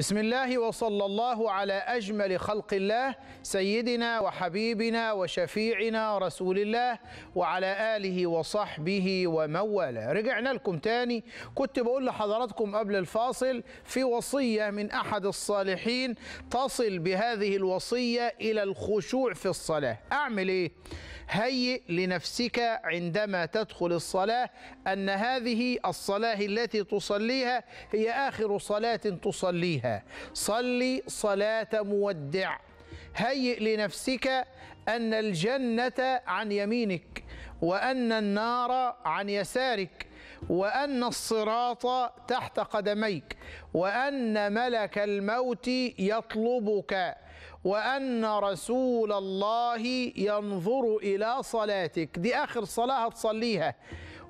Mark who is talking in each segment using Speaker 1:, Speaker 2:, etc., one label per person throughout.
Speaker 1: بسم الله وصلى الله على أجمل خلق الله سيدنا وحبيبنا وشفيعنا رسول الله وعلى آله وصحبه ومن والاه رجعنا لكم تاني كنت بقول لحضراتكم قبل الفاصل في وصية من أحد الصالحين تصل بهذه الوصية إلى الخشوع في الصلاة أعمل إيه؟ هيئ لنفسك عندما تدخل الصلاة أن هذه الصلاة التي تصليها هي آخر صلاة تصليها صلي صلاة مودع هيئ لنفسك أن الجنة عن يمينك وأن النار عن يسارك وأن الصراط تحت قدميك وأن ملك الموت يطلبك وأن رسول الله ينظر إلى صلاتك دي آخر صلاة هتصليها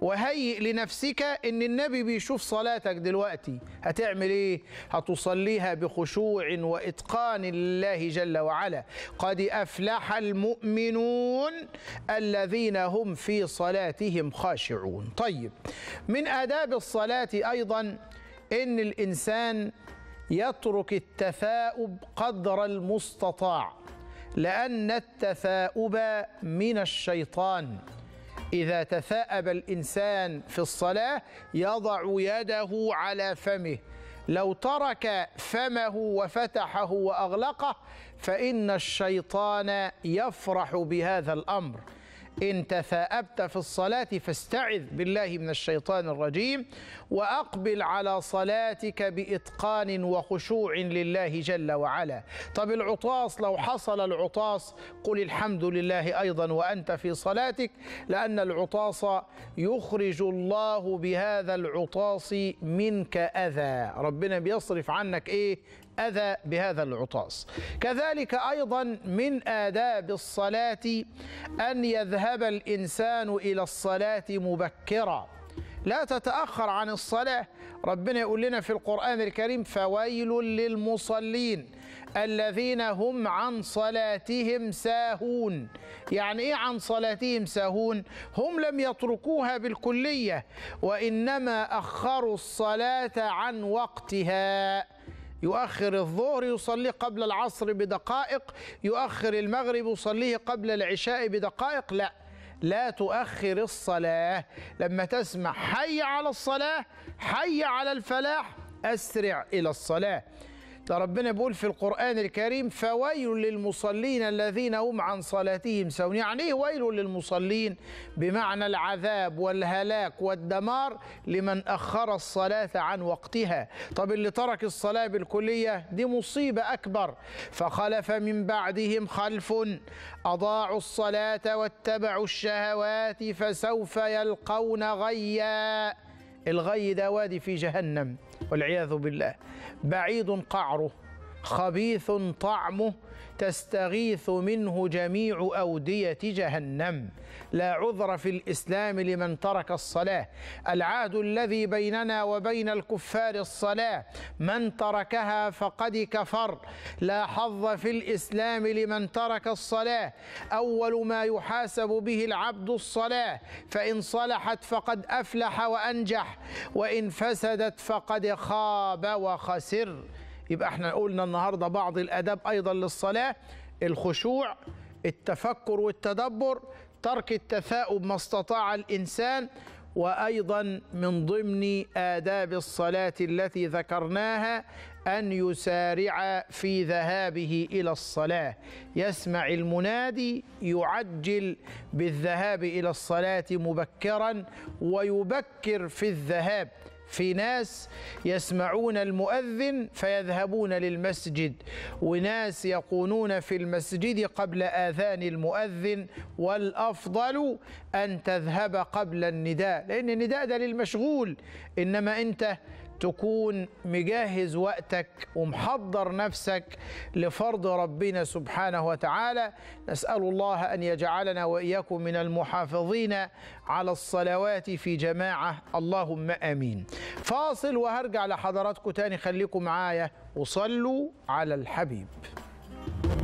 Speaker 1: وهيئ لنفسك ان النبي بيشوف صلاتك دلوقتي هتعمل ايه هتصليها بخشوع واتقان لله جل وعلا قد افلح المؤمنون الذين هم في صلاتهم خاشعون طيب من اداب الصلاه ايضا ان الانسان يترك التثاؤب قدر المستطاع لان التثاؤب من الشيطان إذا تثاءب الإنسان في الصلاة يضع يده على فمه لو ترك فمه وفتحه وأغلقه فإن الشيطان يفرح بهذا الأمر إن تثاءبت في الصلاة فاستعذ بالله من الشيطان الرجيم وأقبل على صلاتك بإتقان وخشوع لله جل وعلا طب العطاس لو حصل العطاس قل الحمد لله أيضا وأنت في صلاتك لأن العطاس يخرج الله بهذا العطاس منك أذى ربنا بيصرف عنك إيه أذى بهذا العطاس كذلك أيضا من آداب الصلاة أن يذهب الإنسان إلى الصلاة مبكرا لا تتأخر عن الصلاة ربنا يقول لنا في القرآن الكريم فويل للمصلين الذين هم عن صلاتهم ساهون يعني ايه عن صلاتهم ساهون هم لم يتركوها بالكليه وانما اخروا الصلاه عن وقتها يؤخر الظهر يصليه قبل العصر بدقائق يؤخر المغرب يصليه قبل العشاء بدقائق لا لا تؤخر الصلاة لما تسمع حي على الصلاة حي على الفلاح أسرع إلى الصلاة ده ربنا بيقول في القرآن الكريم فويل للمصلين الذين هم عن صلاتهم سون يعني ايه ويل للمصلين بمعنى العذاب والهلاك والدمار لمن أخر الصلاة عن وقتها طب اللي ترك الصلاة بالكلية دي مصيبة أكبر فخلف من بعدهم خلف أضاعوا الصلاة واتبعوا الشهوات فسوف يلقون غيا الغي ده وادي في جهنم والعياذ بالله بعيد قعره خبيث طعمه تستغيث منه جميع اوديه جهنم لا عذر في الاسلام لمن ترك الصلاه العهد الذي بيننا وبين الكفار الصلاه من تركها فقد كفر لا حظ في الاسلام لمن ترك الصلاه اول ما يحاسب به العبد الصلاه فان صلحت فقد افلح وانجح وان فسدت فقد خاب وخسر يبقى احنا قلنا النهارده بعض الاداب ايضا للصلاه الخشوع التفكر والتدبر ترك التثاؤب ما استطاع الانسان وايضا من ضمن آداب الصلاة التي ذكرناها أن يسارع في ذهابه إلى الصلاة، يسمع المنادي يعجل بالذهاب إلى الصلاة مبكرا ويبكر في الذهاب في ناس يسمعون المؤذن فيذهبون للمسجد وناس يقولون في المسجد قبل آذان المؤذن والأفضل أن تذهب قبل النداء لأن النداء ده للمشغول إنما أنت تكون مجهز وقتك ومحضر نفسك لفرض ربنا سبحانه وتعالى نسال الله ان يجعلنا واياكم من المحافظين على الصلوات في جماعه اللهم امين فاصل وهرجع لحضراتكم تاني خليكم معايا وصلوا على الحبيب